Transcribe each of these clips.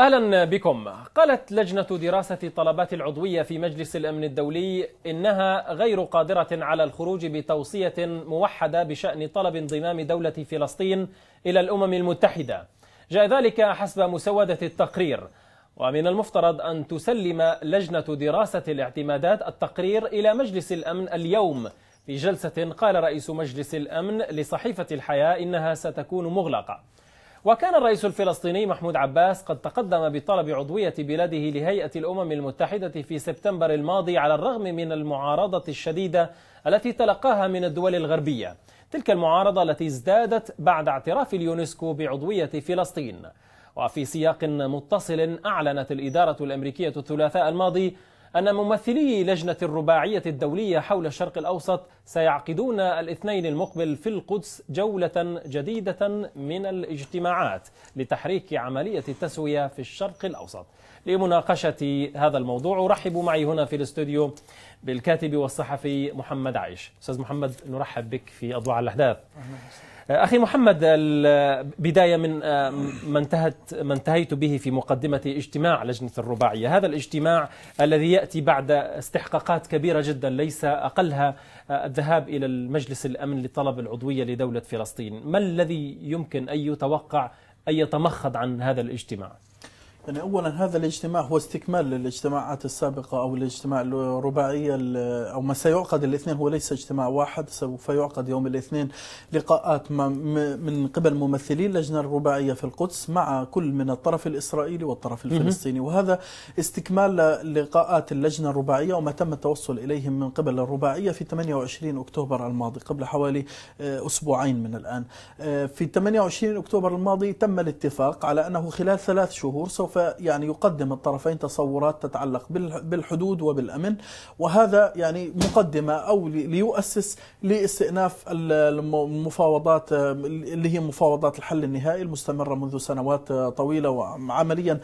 اهلا بكم قالت لجنه دراسه طلبات العضويه في مجلس الامن الدولي انها غير قادره على الخروج بتوصيه موحده بشان طلب انضمام دوله فلسطين الى الامم المتحده جاء ذلك حسب مسوده التقرير ومن المفترض ان تسلم لجنه دراسه الاعتمادات التقرير الى مجلس الامن اليوم في جلسه قال رئيس مجلس الامن لصحيفه الحياه انها ستكون مغلقه وكان الرئيس الفلسطيني محمود عباس قد تقدم بطلب عضوية بلاده لهيئة الأمم المتحدة في سبتمبر الماضي على الرغم من المعارضة الشديدة التي تلقاها من الدول الغربية تلك المعارضة التي ازدادت بعد اعتراف اليونسكو بعضوية فلسطين وفي سياق متصل أعلنت الإدارة الأمريكية الثلاثاء الماضي أن ممثلي لجنة الرباعية الدولية حول الشرق الأوسط سيعقدون الاثنين المقبل في القدس جولة جديدة من الاجتماعات لتحريك عملية التسوية في الشرق الأوسط لمناقشة هذا الموضوع رحبوا معي هنا في الاستوديو بالكاتب والصحفي محمد عايش أستاذ محمد نرحب بك في أضواء الأحداث أخي محمد البدايه من آه، ما انتهت ما انتهيت به في مقدمة اجتماع لجنة الرباعية هذا الاجتماع الذي يأتي بعد استحقاقات كبيرة جدا ليس أقلها آه، الذهاب إلى المجلس الأمن لطلب العضوية لدولة فلسطين ما الذي يمكن أن يتوقع أن يتمخض عن هذا الاجتماع؟ يعني اولا هذا الاجتماع هو استكمال للاجتماعات السابقه او الاجتماع الرباعيه او ما سيعقد الاثنين هو ليس اجتماع واحد سوف يعقد يوم الاثنين لقاءات من قبل ممثلي اللجنه الرباعيه في القدس مع كل من الطرف الاسرائيلي والطرف الفلسطيني وهذا استكمال لقاءات اللجنه الرباعيه وما تم التوصل اليه من قبل الرباعيه في 28 اكتوبر الماضي قبل حوالي آه، اسبوعين من الان آه، في 28 اكتوبر الماضي تم الاتفاق على انه خلال ثلاث شهور سوف سوف يعني يقدم الطرفين تصورات تتعلق بالحدود وبالامن وهذا يعني مقدمه او ليؤسس لاستئناف المفاوضات اللي هي مفاوضات الحل النهائي المستمره منذ سنوات طويله وعمليا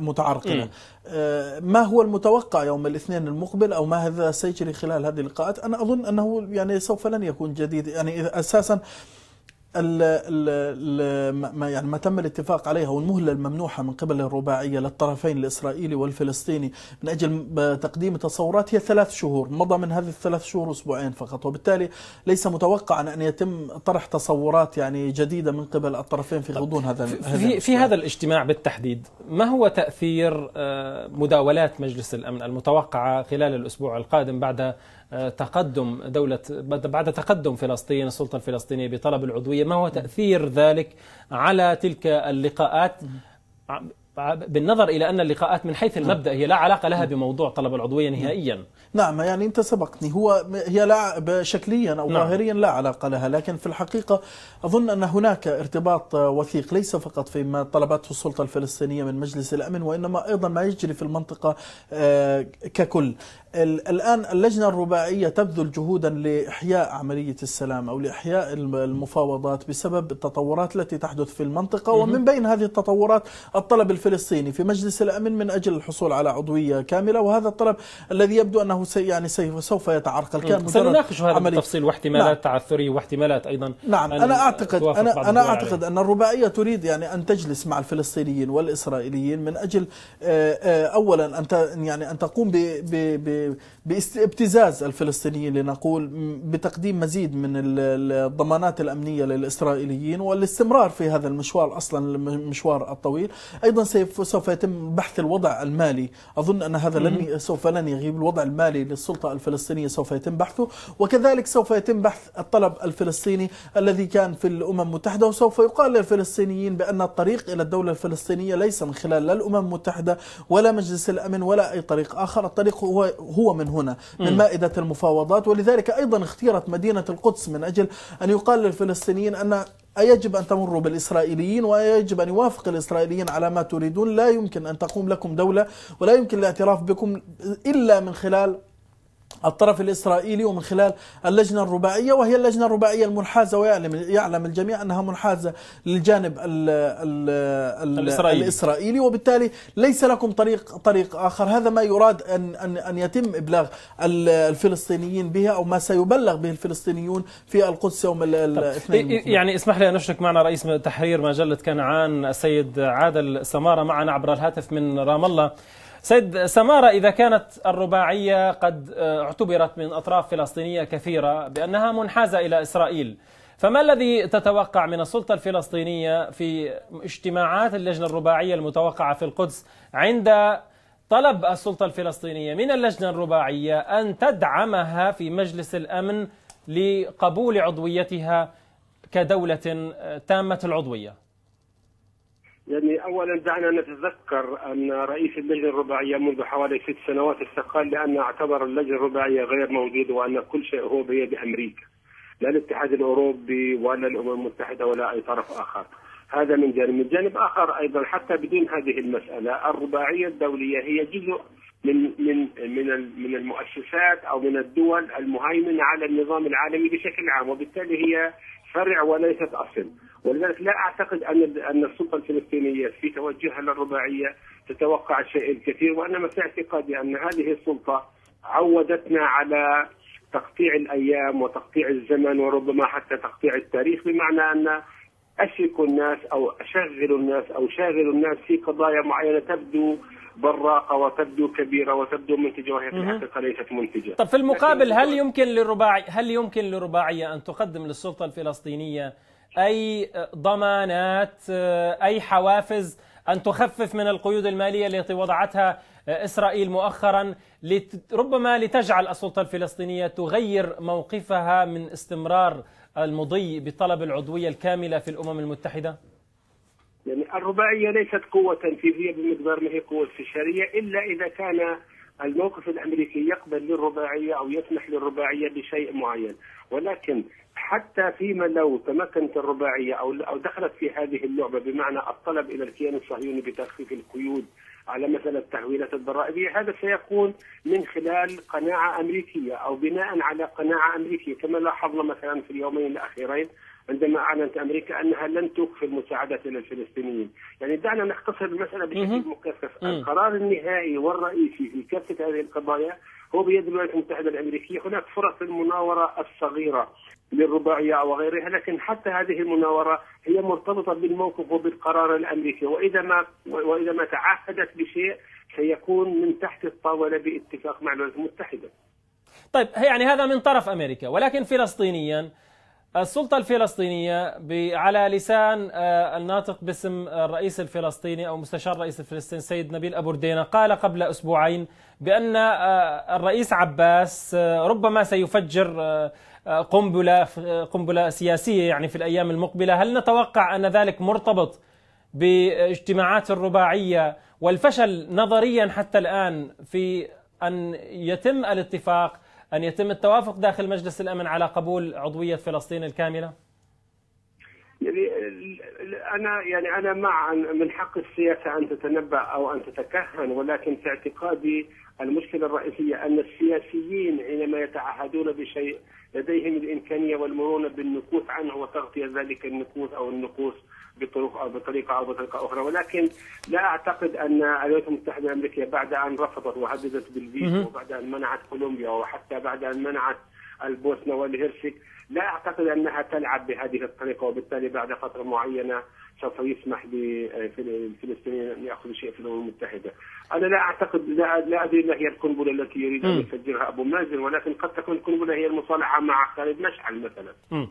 متعرقله. آه، ما هو المتوقع يوم الاثنين المقبل او ما هذا سيجري خلال هذه اللقاءات؟ انا اظن انه يعني سوف لن يكون جديد يعني اساسا ال الـ ما يعني ما تم الاتفاق عليها والمهله الممنوحه من قبل الرباعيه للطرفين الاسرائيلي والفلسطيني من اجل تقديم التصورات هي ثلاث شهور، مضى من هذه الثلاث شهور اسبوعين فقط، وبالتالي ليس متوقعا ان يتم طرح تصورات يعني جديده من قبل الطرفين في غضون هذا في, هذا في هذا الاجتماع بالتحديد، ما هو تاثير آه، مداولات مجلس الامن المتوقعه خلال الاسبوع القادم بعد تقدم دولة بعد تقدم فلسطين السلطة الفلسطينية بطلب العضوية ما هو تأثير ذلك على تلك اللقاءات بالنظر إلى أن اللقاءات من حيث المبدأ هي لا علاقة لها نعم. بموضوع طلب العضوية نعم. نهائيا نعم يعني أنت سبقتني هو هي لا شكليا أو نعم. ظاهريا لا علاقة لها لكن في الحقيقة أظن أن هناك ارتباط وثيق ليس فقط فيما طلبته السلطة الفلسطينية من مجلس الأمن وإنما أيضا ما يجري في المنطقة آه، ككل الآن اللجنة الرباعية تبذل جهودا لإحياء عملية السلام أو لإحياء المفاوضات بسبب التطورات التي تحدث في المنطقة ومن بين هذه التطورات الطلب الفلسطيني في مجلس الأمن من أجل الحصول على عضوية كاملة وهذا الطلب الذي يبدو أنه سي يعني سوف يتعرقل كان سنناقش هذا عملي. بالتفصيل واحتمالات نعم. تعثري واحتمالات أيضا نعم أنا أعتقد أنا, أنا أعتقد أن الرباعية تريد يعني أن تجلس مع الفلسطينيين والإسرائيليين من أجل آه، آه، أولا أن يعني أن تقوم ب ب بابتزاز الفلسطينيين لنقول بتقديم مزيد من الضمانات الأمنية للإسرائيليين والاستمرار في هذا المشوار أصلا المشوار الطويل أيضا سوف يتم بحث الوضع المالي أظن أن هذا لن سوف لن يغيب الوضع المالي للسلطة الفلسطينية سوف يتم بحثه وكذلك سوف يتم بحث الطلب الفلسطيني الذي كان في الأمم المتحدة وسوف يقال للفلسطينيين بأن الطريق إلى الدولة الفلسطينية ليس من خلال لا الأمم المتحدة ولا مجلس الأمن ولا أي طريق آخر الطريق هو, هو من هنا من مائدة المفاوضات ولذلك أيضا اختيرت مدينة القدس من أجل أن يقال للفلسطينيين أن أيجب أن تمروا بالإسرائيليين ويجب أن يوافق الإسرائيليين على ما تريدون لا يمكن أن تقوم لكم دولة ولا يمكن الاعتراف بكم إلا من خلال الطرف الإسرائيلي ومن خلال اللجنة الرباعية وهي اللجنة الرباعية المنحازة ويعلم يعلم الجميع أنها منحازة للجانب الـ الـ الـ الإسرائيلي. الإسرائيلي وبالتالي ليس لكم طريق طريق آخر هذا ما يراد أن أن أن يتم إبلاغ الفلسطينيين به أو ما سيبلغ به الفلسطينيون في القدس يوم الاثنين يعني اسمح لي أن أشرك معنا رئيس تحرير مجلة كنعان السيد عادل سمارة معنا عبر الهاتف من رام الله سيد سمارة إذا كانت الرباعية قد آه، اعتبرت من أطراف فلسطينية كثيرة بأنها منحازة إلى إسرائيل فما الذي تتوقع من السلطة الفلسطينية في اجتماعات اللجنة الرباعية المتوقعة في القدس عند طلب السلطة الفلسطينية من اللجنة الرباعية أن تدعمها في مجلس الأمن لقبول عضويتها كدولة آه، تامة العضوية يعني اولا دعنا نتذكر ان رئيس اللجنه الرباعيه منذ حوالي ست سنوات استقال لان اعتبر اللجنه الرباعيه غير موجوده وان كل شيء هو بيد امريكا لا الاتحاد الاوروبي ولا الامم المتحده ولا اي طرف اخر هذا من جانب من جانب اخر ايضا حتى بدون هذه المساله الرباعيه الدوليه هي جزء من من من من المؤسسات او من الدول المهيمنه على النظام العالمي بشكل عام وبالتالي هي فرع وليست اصل ولذلك لا اعتقد ان ان السلطه الفلسطينيه في توجهها للرباعيه تتوقع شيء الكثير وانما في اعتقادي ان هذه السلطه عودتنا على تقطيع الايام وتقطيع الزمن وربما حتى تقطيع التاريخ بمعنى ان اشرك الناس او اشغل الناس او شاغل الناس في قضايا معينه تبدو براقه وتبدو كبيره وتبدو منتجه وهي في الحقيقه ليست منتجه. طب في المقابل هل يمكن للرباعي هل يمكن للرباعيه ان تقدم للسلطه الفلسطينيه أي ضمانات أي حوافز أن تخفف من القيود المالية التي وضعتها إسرائيل مؤخرا ربما لتجعل السلطة الفلسطينية تغير موقفها من استمرار المضي بطلب العضوية الكاملة في الأمم المتحدة؟ يعني الرباعية ليست قوة تنفيذية بمقدار ما هي قوة استشارية إلا إذا كان الموقف الأمريكي يقبل للرباعية أو يسمح للرباعية بشيء معين ولكن حتى فيما لو تمكنت الرباعيه او او دخلت في هذه اللعبه بمعنى الطلب الى الكيان الصهيوني بتخفيف القيود على مثلا التحويلات الضرائبيه هذا سيكون من خلال قناعه امريكيه او بناء على قناعه امريكيه كما لاحظنا مثلا في اليومين الاخيرين عندما اعلنت امريكا انها لن توقف المساعدات الى الفلسطينيين، يعني دعنا نختصر المساله بشكل مكثف، القرار النهائي والرئيسي في كافه هذه القضايا هو بيد الولايات المتحده الامريكيه هناك فرص المناوره الصغيره للرباعيه وغيرها لكن حتى هذه المناوره هي مرتبطه بالموقف وبالقرار الامريكي واذا ما واذا ما تعهدت بشيء سيكون من تحت الطاوله باتفاق مع الولايات المتحده. طيب يعني هذا من طرف امريكا ولكن فلسطينيا السلطة الفلسطينية على لسان آه، الناطق باسم الرئيس الفلسطيني أو مستشار رئيس الفلسطيني سيد نبيل أبو ردينة قال قبل أسبوعين بأن آه، الرئيس عباس آه، ربما سيفجر قنبلة قنبلة سياسية يعني في الأيام المقبلة هل نتوقع أن ذلك مرتبط باجتماعات الرباعية والفشل نظريا حتى الآن في أن يتم الاتفاق أن يتم التوافق داخل مجلس الأمن على قبول عضوية فلسطين الكاملة؟ يعني أنا يعني أنا مع أن من حق السياسة أن تتنبأ أو أن تتكهن ولكن في اعتقادي المشكلة الرئيسية أن السياسيين حينما يتعهدون بشيء لديهم الامكانيه والمرونه بالنكوث عنه وتغطيه ذلك النكوث او النقوص بطرق او بطريقه او بطريقه اخرى ولكن لا اعتقد ان الولايات المتحده الامريكيه بعد ان رفضت وهددت بالفيزا وبعد ان منعت كولومبيا وحتى بعد ان منعت البوسنه والهرسك لا اعتقد انها تلعب بهذه الطريقه وبالتالي بعد فتره معينه سوف يسمح للفلسطينيين ان ياخذوا شيء في الامم المتحده. انا لا اعتقد لا لا ادري ما هي القنبله التي يريد ان يفجرها ابو مازن ولكن قد تكون القنبله هي المصالحه مع خالد مشعل مثلا. م.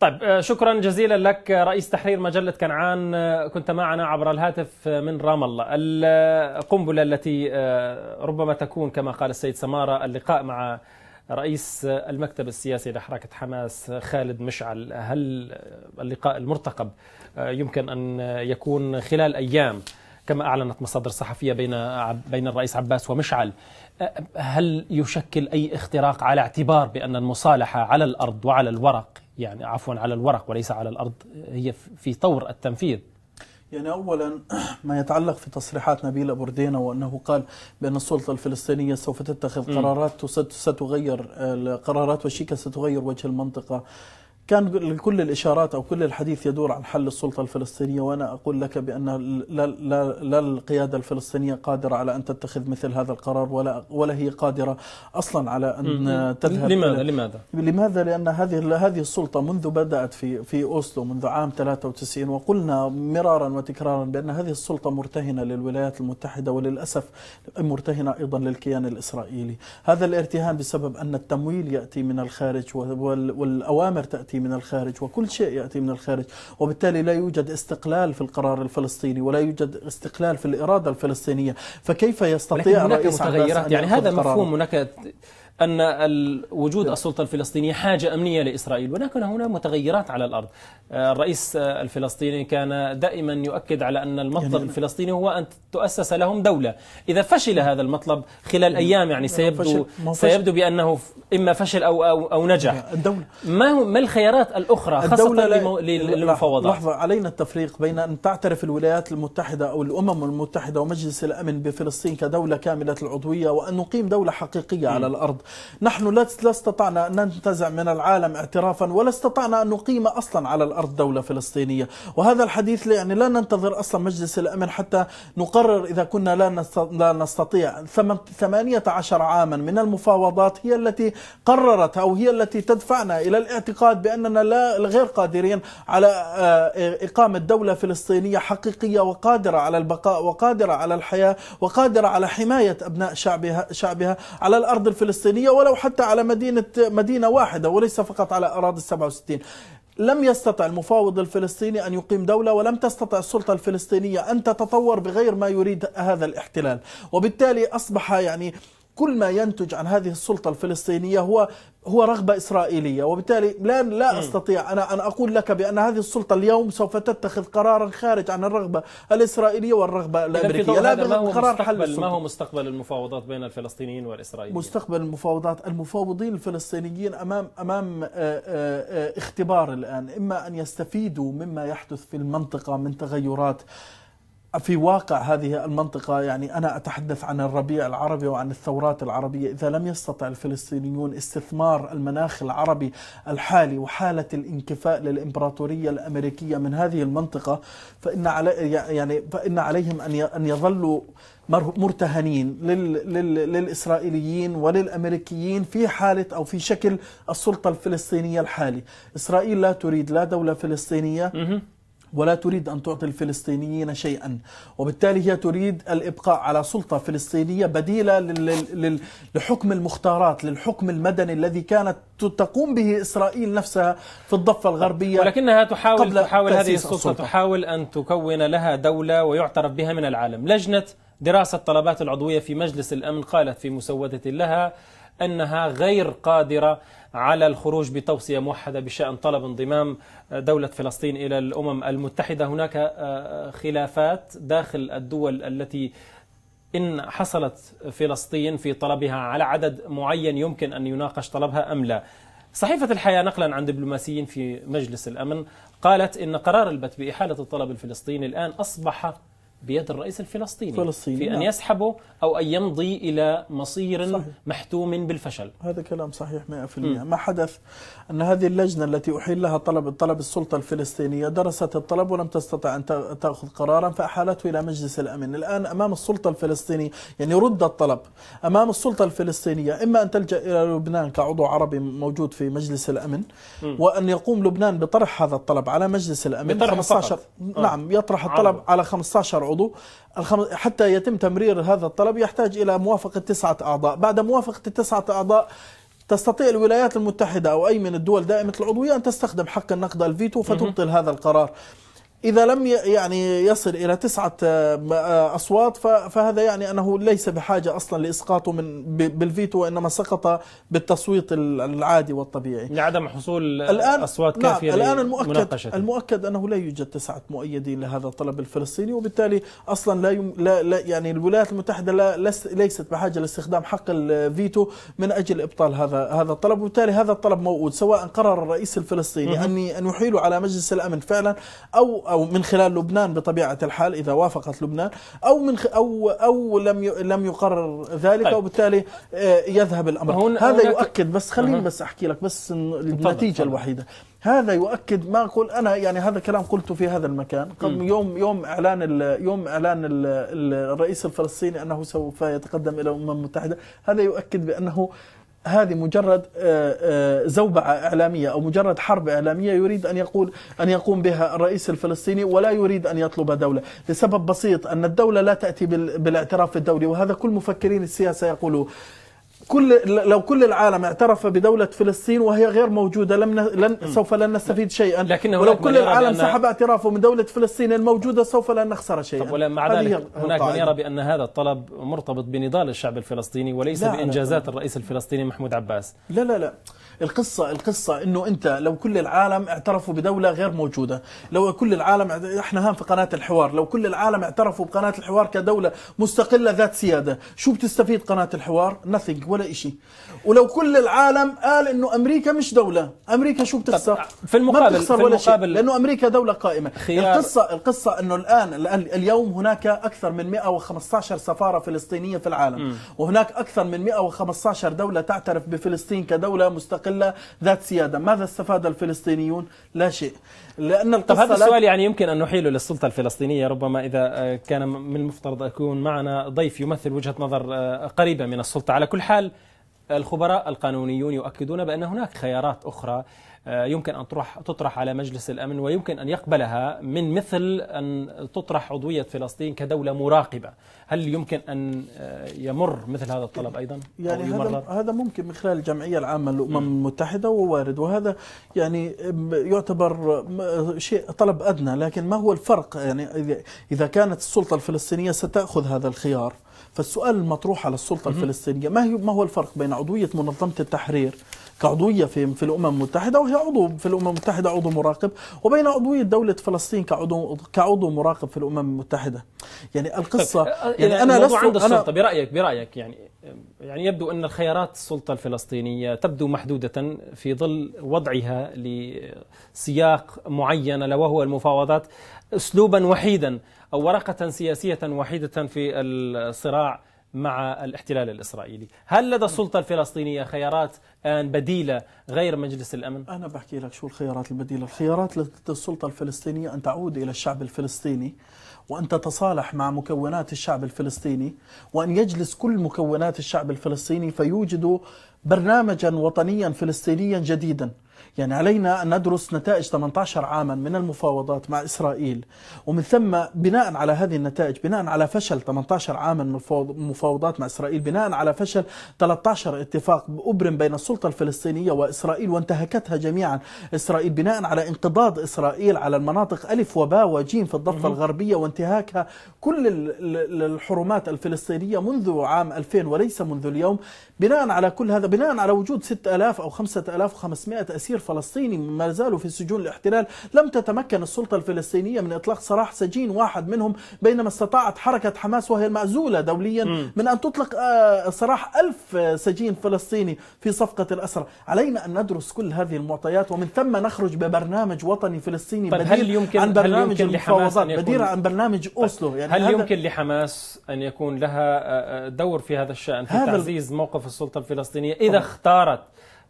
طيب آه، شكرا جزيلا لك آه، رئيس تحرير مجلة كنعان آه، كنت معنا عبر الهاتف من رام الله القنبلة التي ربما تكون كما قال السيد سمارة اللقاء مع رئيس المكتب السياسي لحركة حماس خالد مشعل هل اللقاء المرتقب يمكن أن يكون خلال أيام كما أعلنت مصادر صحفية بين بين الرئيس عباس ومشعل هل يشكل أي اختراق على اعتبار بأن المصالحة على الأرض وعلى الورق يعني عفوا على الورق وليس على الأرض هي في طور التنفيذ يعني أولا ما يتعلق في تصريحات نبيل ردينا وأنه قال بأن السلطة الفلسطينية سوف تتخذ قرارات ستغير القرارات آه، والشيكة ستغير وجه المنطقة كان كل الإشارات أو كل الحديث يدور عن حل السلطة الفلسطينية وأنا أقول لك بأن لا, لا, لا القيادة الفلسطينية قادرة على أن تتخذ مثل هذا القرار ولا, ولا هي قادرة أصلا على أن تذهب لماذا لماذا لماذا لأن هذه هذه السلطة منذ بدأت في في أوسلو منذ عام 93 وقلنا مرارا وتكرارا بأن هذه السلطة مرتهنة للولايات المتحدة وللأسف مرتهنة أيضا للكيان الإسرائيلي هذا الارتهان بسبب أن التمويل يأتي من الخارج والأوامر تأتي من الخارج وكل شيء يأتي من الخارج وبالتالي لا يوجد استقلال في القرار الفلسطيني ولا يوجد استقلال في الإرادة الفلسطينية فكيف يستطيع رئيس هناك متغيرات يعني هذا مفهوم هناك أن وجود السلطة الفلسطينية حاجة أمنية لإسرائيل ولكن هنا متغيرات على الأرض آه، الرئيس الفلسطيني كان دائما يؤكد على أن المطلب يعني الفلسطيني هو أن تؤسس لهم دولة إذا فشل هذا المطلب خلال يعني أيام يعني سيبدو, سيبدو بأنه إما فشل أو, أو, أو نجح يعني الدولة ما, ما الخيارات الأخرى خاصة للمفاوضات لحظة علينا التفريق بين أن تعترف الولايات المتحدة أو الأمم المتحدة ومجلس الأمن بفلسطين كدولة كاملة العضوية وأن نقيم دولة حقيقية على الأرض نحن لا استطعنا أن ننتزع من العالم اعترافا ولا استطعنا أن نقيم أصلا على الأرض دولة فلسطينية وهذا الحديث يعني لا ننتظر أصلا مجلس الأمن حتى نقرر إذا كنا لا لا نستطيع 18 عاما من المفاوضات هي التي قررت أو هي التي تدفعنا إلى الاعتقاد بأننا لا غير قادرين على آه، إقامة دولة فلسطينية حقيقية وقادرة على البقاء وقادرة على الحياة وقادرة على حماية أبناء شعبها, شعبها على الأرض الفلسطينية الإسرائيلية ولو حتى على مدينة مدينة واحدة وليس فقط على أراضي السبعة وستين لم يستطع المفاوض الفلسطيني أن يقيم دولة ولم تستطع السلطة الفلسطينية أن تتطور بغير ما يريد هذا الاحتلال وبالتالي أصبح يعني كل ما ينتج عن هذه السلطة الفلسطينية هو هو رغبة إسرائيلية وبالتالي لا, لا أستطيع أنا أن أقول لك بأن هذه السلطة اليوم سوف تتخذ قرارا خارج عن الرغبة الإسرائيلية والرغبة الأمريكية لا ما هو قرار حل ما هو مستقبل المفاوضات بين الفلسطينيين والإسرائيليين مستقبل المفاوضات المفاوضين الفلسطينيين أمام أمام آه، آه، آه، اختبار الآن إما أن يستفيدوا مما يحدث في المنطقة من تغيرات في واقع هذه المنطقة يعني أنا أتحدث عن الربيع العربي وعن الثورات العربية إذا لم يستطع الفلسطينيون استثمار المناخ العربي الحالي وحالة الانكفاء للإمبراطورية الأمريكية من هذه المنطقة فإن علي يعني فإن عليهم أن أن يظلوا مرتهنين للإسرائيليين وللأمريكيين في حالة أو في شكل السلطة الفلسطينية الحالي إسرائيل لا تريد لا دولة فلسطينية ولا تريد أن تعطي الفلسطينيين شيئا وبالتالي هي تريد الإبقاء على سلطة فلسطينية بديلة لحكم المختارات للحكم المدني الذي كانت تقوم به إسرائيل نفسها في الضفة الغربية ولكنها تحاول, قبل تحاول هذه السلطة, السلطة تحاول أن تكون لها دولة ويعترف بها من العالم لجنة دراسة طلبات العضوية في مجلس الأمن قالت في مسودة لها أنها غير قادرة على الخروج بتوصية موحدة بشأن طلب انضمام دولة فلسطين إلى الأمم المتحدة هناك آه، خلافات داخل الدول التي إن حصلت فلسطين في طلبها على عدد معين يمكن أن يناقش طلبها أم لا صحيفة الحياة نقلا عن دبلوماسيين في مجلس الأمن قالت إن قرار البت بإحالة الطلب الفلسطيني الآن أصبح بيد الرئيس الفلسطيني فلسطيني في نعم. أن يسحبه أو أن يمضي إلى مصير صحيح. محتوم بالفشل هذا كلام صحيح 100% ما حدث أن هذه اللجنة التي أحيل لها طلب طلب السلطة الفلسطينية درست الطلب ولم تستطع أن تأخذ قرارا فأحالته إلى مجلس الأمن الآن أمام السلطة الفلسطينية يعني رد الطلب أمام السلطة الفلسطينية إما أن تلجأ إلى لبنان كعضو عربي موجود في مجلس الأمن م. وأن يقوم لبنان بطرح هذا الطلب على مجلس الأمن 15 فقط. نعم آه. يطرح الطلب عرض. على 15 عضو حتى يتم تمرير هذا الطلب يحتاج إلى موافقة تسعة أعضاء بعد موافقة التسعة أعضاء تستطيع الولايات المتحدة أو أي من الدول دائمة العضوية أن تستخدم حق النقد الفيتو فتبطل هذا القرار إذا لم يعني يصل إلى تسعة آه، آه، أصوات فهذا يعني أنه ليس بحاجة أصلا لإسقاطه من بالفيتو وإنما سقط بالتصويت العادي والطبيعي لعدم حصول الآن أصوات كافية نعم، كافية الآن المؤكد, المؤكد أنه لا يوجد تسعة مؤيدين لهذا الطلب الفلسطيني وبالتالي أصلا لا, يم لا, لا يعني الولايات المتحدة لا ليست بحاجة لاستخدام حق الفيتو من أجل إبطال هذا هذا الطلب وبالتالي هذا الطلب موؤود سواء قرر الرئيس الفلسطيني أن أن يحيله على مجلس الأمن فعلا أو او من خلال لبنان بطبيعه الحال اذا وافقت لبنان او من او او لم لم يقرر ذلك طيب. وبالتالي آه، يذهب الامر هون هذا هون يؤكد بس خليني بس احكي لك بس النتيجه الوحيده هذا يؤكد ما اقول انا يعني هذا كلام قلته في هذا المكان قبل يوم يوم اعلان يوم اعلان الرئيس الفلسطيني انه سوف يتقدم الى الامم المتحده هذا يؤكد بانه هذه مجرد آه، آه، زوبعة إعلامية أو مجرد حرب إعلامية يريد أن يقول أن يقوم بها الرئيس الفلسطيني ولا يريد أن يطلب دولة لسبب بسيط أن الدولة لا تأتي بالاعتراف الدولي وهذا كل مفكرين السياسة يقولوا كل لو كل العالم اعترف بدولة فلسطين وهي غير موجودة لم لن سوف لن نستفيد شيئا لكنه ولو كل العالم سحب اعترافه من دولة فلسطين الموجودة سوف لن نخسر شيئا طب مع ذلك هناك من يرى بأن هذا الطلب مرتبط بنضال الشعب الفلسطيني وليس بإنجازات الرئيس الفلسطيني محمود عباس لا لا لا القصة القصة انه انت لو كل العالم اعترفوا بدولة غير موجودة، لو كل العالم احنا هان في قناة الحوار، لو كل العالم اعترفوا بقناة الحوار كدولة مستقلة ذات سيادة، شو بتستفيد قناة الحوار؟ nothing ولا شيء ولو كل العالم قال انه امريكا مش دوله امريكا شو بتخسر في المقابل ما بتخسر في ولا شيء لانه امريكا دوله قائمه خيار. القصه القصه انه الان اليوم هناك اكثر من 115 سفاره فلسطينيه في العالم م. وهناك اكثر من 115 دوله تعترف بفلسطين كدوله مستقله ذات سياده ماذا استفاد الفلسطينيون لا شيء لان القصه طب هذا السؤال يعني يمكن ان نحيله للسلطه الفلسطينيه ربما اذا آه، كان من المفترض يكون معنا ضيف يمثل وجهه نظر آه، قريبه من السلطه على كل حال الخبراء القانونيون يؤكدون بان هناك خيارات اخرى آه، يمكن أن تطرح, تطرح على مجلس الأمن ويمكن أن يقبلها من مثل أن تطرح عضوية فلسطين كدولة مراقبة هل يمكن أن آه، يمر مثل هذا الطلب أيضا؟ يعني هذا, هذا ممكن من خلال الجمعية العامة للأمم المتحدة ووارد وهذا يعني يعتبر شيء طلب أدنى لكن ما هو الفرق يعني إذا كانت السلطة الفلسطينية ستأخذ هذا الخيار فالسؤال المطروح على السلطة الفلسطينية ما هو الفرق بين عضوية منظمة التحرير كعضويه في في الامم المتحده وهي عضو في الامم المتحده عضو مراقب وبين عضويه دوله فلسطين كعضو كعضو مراقب في الامم المتحده يعني القصه طيب، آه، يعني انا لست عند السلطه برايك برايك يعني يعني يبدو ان خيارات السلطه الفلسطينيه تبدو محدوده في ظل وضعها لسياق معين وهو المفاوضات اسلوبا وحيدا او ورقه سياسيه وحيده في الصراع مع الاحتلال الإسرائيلي هل لدى السلطة الفلسطينية خيارات آن بديلة غير مجلس الأمن؟ أنا بحكي لك شو الخيارات البديلة الخيارات لدى السلطة الفلسطينية أن تعود إلى الشعب الفلسطيني وأن تتصالح مع مكونات الشعب الفلسطيني وأن يجلس كل مكونات الشعب الفلسطيني فيوجد برنامجا وطنيا فلسطينيا جديدا يعني علينا أن ندرس نتائج 18 عاما من المفاوضات مع إسرائيل ومن ثم بناء على هذه النتائج بناء على فشل 18 عاما من المفاوضات مع إسرائيل بناء على فشل 13 اتفاق أبرم بين السلطة الفلسطينية وإسرائيل وانتهكتها جميعا إسرائيل بناء على انقضاض إسرائيل على المناطق ألف وباء وجيم في الضفة الغربية وانتهاكها كل الحرمات الفلسطينية منذ عام 2000 وليس منذ اليوم بناء على كل هذا بناء على وجود 6000 أو 5500 أسير غير فلسطيني ما زالوا في سجون الاحتلال لم تتمكن السلطة الفلسطينية من إطلاق سراح سجين واحد منهم بينما استطاعت حركة حماس وهي المعزولة دوليا م. من أن تطلق آه، سراح ألف آه، سجين فلسطيني في صفقة الأسرى علينا أن ندرس كل هذه المعطيات ومن ثم نخرج ببرنامج وطني فلسطيني طيب بديل هل يمكن عن برنامج المفاوضات بديل عن برنامج طيب، أوسلو يعني هل يمكن لحماس أن يكون لها آه، دور في هذا الشأن في تعزيز موقف السلطة الفلسطينية إذا اختارت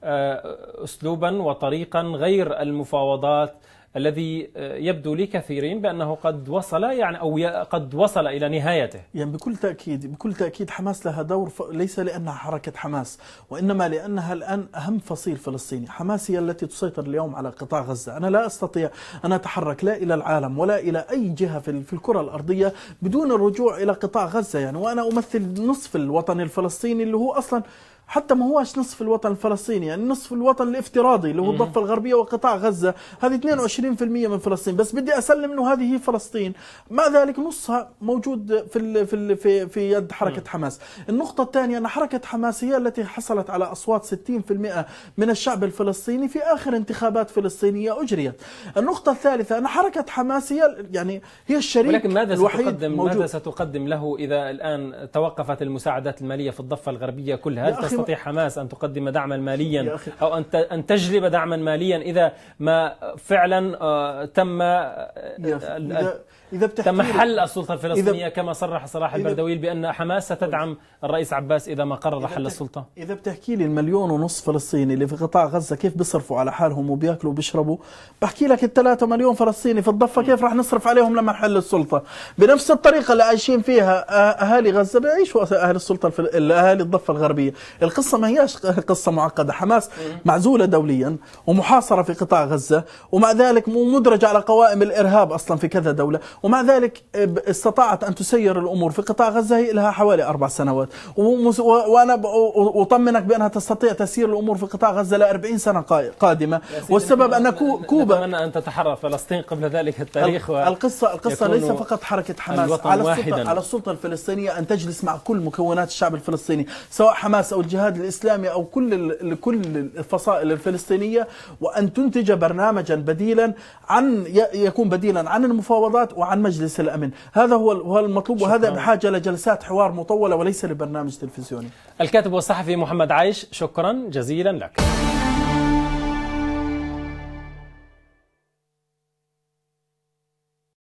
آه، اسلوبا وطريقا غير المفاوضات الذي آه، يبدو لكثيرين بانه قد وصل يعني او قد وصل الى نهايته. يعني بكل تاكيد بكل تاكيد حماس لها دور ليس لانها حركه حماس وانما لانها الان اهم فصيل فلسطيني، حماس هي التي تسيطر اليوم على قطاع غزه، انا لا استطيع ان اتحرك لا الى العالم ولا الى اي جهه في الكره الارضيه بدون الرجوع الى قطاع غزه يعني وانا امثل نصف الوطن الفلسطيني اللي هو اصلا حتى ما هواش نصف الوطن الفلسطيني يعني نصف الوطن الافتراضي اللي هو الضفه الغربيه وقطاع غزه هذه 22% من فلسطين بس بدي اسلم انه هذه هي فلسطين مع ذلك نصها موجود في في في, في يد حركه حماس النقطه الثانيه ان حركه حماس هي التي حصلت على اصوات 60% من الشعب الفلسطيني في اخر انتخابات فلسطينيه اجريت النقطه الثالثه ان حركه حماس هي يعني هي الشريك ولكن ماذا ستقدم موجود. ماذا ستقدم له اذا الان توقفت المساعدات الماليه في الضفه الغربيه كلها تستطيع أيوة. حماس أن تقدم دعما ماليا أو أن أن تجلب دعما ماليا إذا ما فعلا آه، تم آه، إذا تم حل السلطة الفلسطينية كما صرح صلاح البردويل بأن حماس ستدعم الرئيس عباس إذا ما قرر حل السلطة إذا بتحكي لي المليون ونص فلسطيني اللي في قطاع غزة كيف بيصرفوا على حالهم وبياكلوا وبيشربوا بحكي لك الثلاثة مليون فلسطيني في الضفة كيف راح نصرف عليهم لما حل السلطة بنفس الطريقة اللي عايشين فيها آه، أهالي غزة بيعيشوا أهالي السلطة أهالي الضفة الغربية القصه ما هياش قصه معقده حماس معزوله دوليا ومحاصره في قطاع غزه ومع ذلك مدرجه على قوائم الارهاب اصلا في كذا دوله ومع ذلك استطاعت ان تسير الامور في قطاع غزه هي لها حوالي اربع سنوات وانا اطمنك بانها تستطيع تسير الامور في قطاع غزه ل 40 سنه قادمه والسبب ان كوبا اتمنى ان تتحرى فلسطين قبل ذلك التاريخ القصه القصه ليس فقط حركه حماس على السلطه على السلطه الفلسطينيه ان تجلس مع كل مكونات الشعب الفلسطيني سواء حماس او الجهاد الجهاد الإسلامي أو كل لكل الفصائل الفلسطينية وأن تنتج برنامجا بديلا عن يكون بديلا عن المفاوضات وعن مجلس الأمن هذا هو المطلوب وهذا بحاجة لجلسات حوار مطولة وليس لبرنامج تلفزيوني الكاتب والصحفي محمد عايش شكرا جزيلا لك